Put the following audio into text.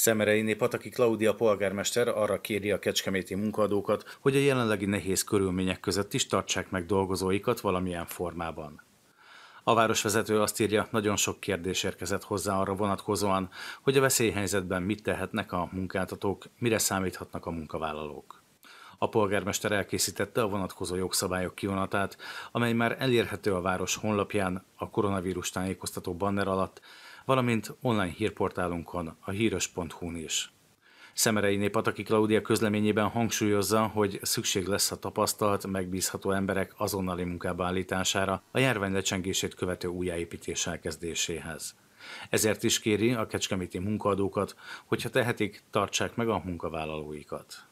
Szemereiné Pataki Klaudia polgármester arra kéri a kecskeméti munkadókat, hogy a jelenlegi nehéz körülmények között is tartsák meg dolgozóikat valamilyen formában. A városvezető azt írja, nagyon sok kérdés érkezett hozzá arra vonatkozóan, hogy a veszélyhelyzetben mit tehetnek a munkáltatók, mire számíthatnak a munkavállalók. A polgármester elkészítette a vonatkozó jogszabályok kivonatát, amely már elérhető a város honlapján a koronavírus tájékoztató banner alatt, valamint online hírportálunkon, a híros.hu-n is. Szemerei népataki Klaudia közleményében hangsúlyozza, hogy szükség lesz a tapasztalt, megbízható emberek azonnali munkába állítására a járvány lecsengését követő újjáépítés elkezdéséhez. Ezért is kéri a kecskeméti munkaadókat, hogyha tehetik, tartsák meg a munkavállalóikat.